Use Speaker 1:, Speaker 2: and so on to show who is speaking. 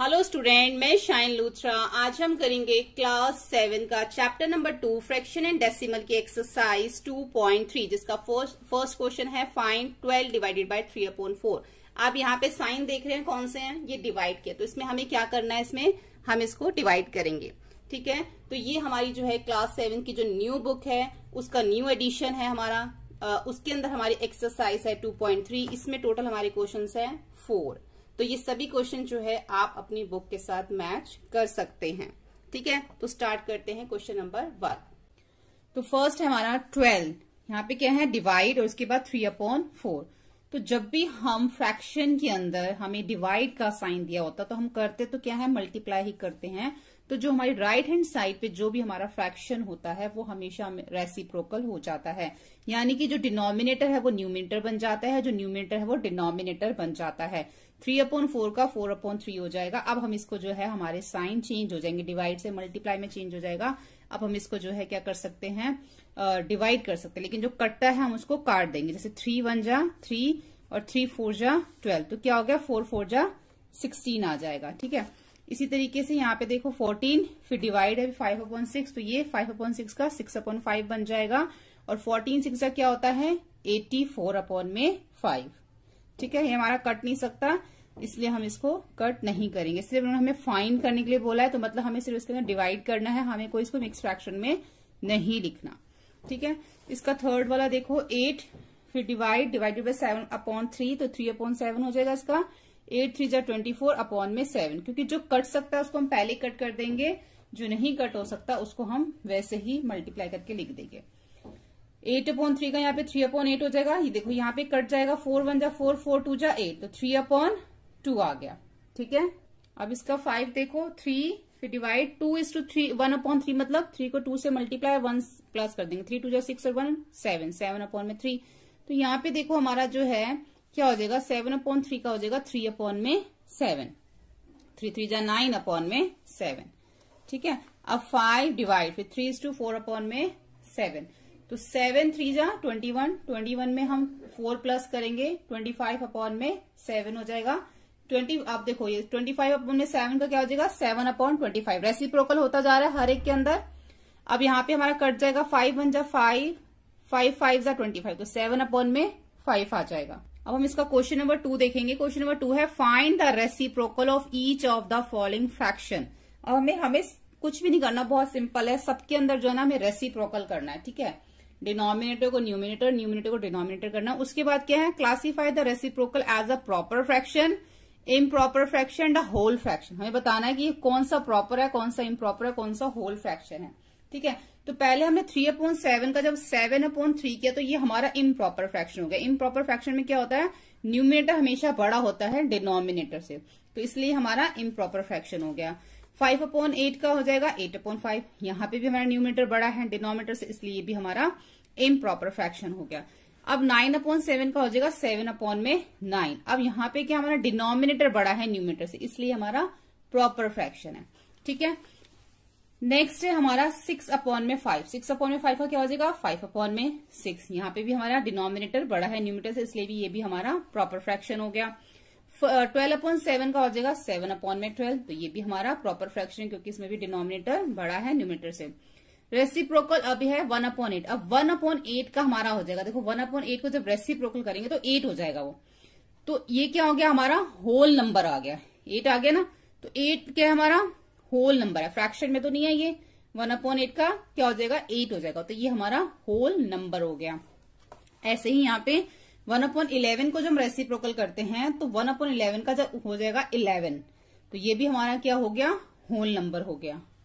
Speaker 1: hello student मैं शाइन लूथरा आज हम करेंगे क्लास सेवन का chapter number two fraction and decimal की एक्सरसाइज टू पॉइंट थ्री जिसका फर्स्ट क्वेश्चन है find twelve divided by three upon four आप यहाँ पे साइन देख रहे हैं कौन से हैं ये डिवाइड के तो इसमें हमें क्या करना है इसमें हम इसको डिवाइड करेंगे ठीक है तो ये हमारी जो है क्लास सेवन की जो न्यू बुक है उसका न्यू एडिशन है हमारा उसके अंदर हमारी एक्सरसाइज है टू पॉइंट थ्री इसमें टोटल हमारे क्वेश्चन है फोर तो ये सभी क्वेश्चन जो है आप अपनी बुक के साथ मैच कर सकते हैं ठीक है तो स्टार्ट करते हैं क्वेश्चन नंबर वन तो फर्स्ट है हमारा ट्वेल्व यहाँ पे क्या है डिवाइड और उसके बाद थ्री अपॉन फोर तो जब भी हम फ्रैक्शन के अंदर हमें डिवाइड का साइन दिया होता तो हम करते तो क्या है मल्टीप्लाई ही करते हैं तो जो हमारी राइट हैंड साइड पे जो भी हमारा फ्रैक्शन होता है वो हमेशा रेसिप्रोकल हो जाता है यानी कि जो डिनोमिनेटर है वो न्यूमिनेटर बन जाता है जो न्यूमिनेटर है वो डिनोमिनेटर बन जाता है थ्री अपॉन फोर का फोर अपॉन थ्री हो जाएगा अब हम इसको जो है हमारे साइन चेंज हो जाएंगे डिवाइड से मल्टीप्लाई में चेंज हो जाएगा अब हम इसको जो है क्या कर सकते हैं डिवाइड uh, कर सकते हैं लेकिन जो कट्टा है हम उसको काट देंगे जैसे थ्री वन जा थ्री और थ्री फोर जा ट्वेल्व तो क्या हो गया फोर फोर जा सिक्सटीन आ जाएगा ठीक है इसी तरीके से यहाँ पे देखो फोर्टीन फिर डिवाइड है फाइव अपॉइंट सिक्स तो ये फाइव अपॉइंट सिक्स का सिक्स अपॉइंट फाइव बन जाएगा और फोर्टीन सिक्स का क्या होता है एटी फोर अपॉन में फाइव ठीक है ये हमारा कट नहीं सकता इसलिए हम इसको कट नहीं करेंगे सिर्फ उन्होंने हमें फाइंड करने के लिए बोला है तो मतलब हमें सिर्फ इसके अंदर डिवाइड करना है हमें कोई इसको मिक्स फ्रैक्शन में नहीं लिखना ठीक है इसका थर्ड वाला देखो एट फिर divide divided by seven upon three तो थ्री अपॉन सेवन हो जाएगा इसका एट थ्री जा ट्वेंटी फोर अपॉन में सेवन क्योंकि जो कट सकता है उसको हम पहले कट कर देंगे जो नहीं कट हो सकता उसको हम वैसे ही मल्टीप्लाई करके लिख देंगे एट अपॉन थ्री का यहाँ पे थ्री अपॉन एट हो जाएगा ये देखो यहाँ पे कट जाएगा फोर वन जा फोर फोर टू जा एट तो थ्री अपॉन टू आ गया ठीक है अब इसका फाइव देखो थ्री फिर divide two is two three one upon three मतलब थ्री को टू से मल्टीप्लाई वन प्लस कर देंगे थ्री टू जा सिक्स और वन सेवन सेवन अपॉन में थ्री तो यहाँ पे देखो हमारा जो है क्या हो जाएगा सेवन अपॉन थ्री का हो जाएगा थ्री अपॉन में सेवन थ्री थ्री जा नाइन अपॉन में सेवन ठीक है अब फाइव डिवाइड फिर three is two four upon में सेवन तो सेवन थ्री जा ट्वेंटी वन ट्वेंटी वन में हम फोर प्लस करेंगे ट्वेंटी फाइव अपॉन में सेवन हो जाएगा ट्वेंटी आप देखो ये ट्वेंटी फाइव अपॉन में सेवन का क्या हो जाएगा seven upon twenty five reciprocal होता जा रहा है हर एक के अंदर अब यहाँ पे हमारा कट जाएगा फाइव वन जा फाइव फाइव फाइव जा ट्वेंटी फाइव तो सेवन अपॉन में फाइव आ जाएगा अब हम इसका क्वेश्चन नंबर टू देखेंगे क्वेश्चन नंबर टू है find the reciprocal of each of the following fraction अब हमें हमें कुछ भी नहीं करना बहुत सिंपल है सबके अंदर जो है ना हमें रेसिप्रोकल करना है ठीक है डिनोमिनेटर को न्यूमिनेटर न्यूमिनेटर को डिनोमिनेटर करना उसके बाद क्या है classify the reciprocal as a proper fraction improper fraction a whole fraction हमें बताना है कि कौन सा प्रॉपर है कौन सा इम है कौन सा होल फ्रैक्शन है ठीक है तो पहले हमने थ्री अपॉन सेवन का जब सेवन अपॉन थ्री किया तो ये हमारा इम्प्रॉपर फ्रैक्शन हो गया इम्प्रॉपर फ्रैक्शन में क्या होता है न्यूमिनेटर हमेशा बड़ा होता है डिनोमिनेटर से तो इसलिए हमारा इम्प्रॉपर फ्रैक्शन हो गया फाइव अपॉन एट का हो जाएगा एट अपॉन फाइव यहाँ पे भी हमारा न्यूमिनेटर बड़ा है डिनोमिनेटर से इसलिए भी हमारा इम्प्रॉपर फ्रैक्शन हो गया अब नाइन अपॉन सेवन का हो जाएगा सेवन अपॉन में नाइन अब यहाँ पे क्या हमारा डिनोमिनेटर बड़ा है न्यूमिनेटर से इसलिए हमारा प्रॉपर फ्रैक्शन है ठीक है नेक्स्ट है हमारा सिक्स अपॉन में फाइव सिक्स अपॉन में फाइव का क्या हो जाएगा फाइव अपॉन में सिक्स यहाँ पे भी हमारा डिनोमिनेटर बड़ा है न्यूमिटर से इसलिए भी ये भी हमारा प्रॉपर फ्रैक्शन हो गया ट्वेल्व अपॉन सेवन का हो जाएगा सेवन अपॉन में ट्वेल्व तो ये भी हमारा प्रॉपर फ्रैक्शन है क्योंकि इसमें भी डिनोमिनेटर बड़ा है न्यूमिटर से रेसिप्रोकल अब है वन अपॉन एट अब वन अपॉन एट का हमारा हो जाएगा देखो वन अपॉन एट को जब रेसिप्रोकल करेंगे तो एट हो जाएगा वो तो ये क्या हो गया हमारा होल नंबर आ गया एट आ गया ना तो एट क्या है हमारा होल नंबर है फ्रैक्शन में तो नहीं है ये वन अपॉन एट का क्या हो जाएगा एट हो जाएगा तो ये हमारा होल नंबर हो गया ऐसे ही यहाँ पे वन अपॉन इलेवन को जब हम रेसिप्रोकल करते हैं तो वन अपॉन इलेवन का जब हो जाएगा इलेवन तो ये भी हमारा क्या हो गया होल नंबर हो गया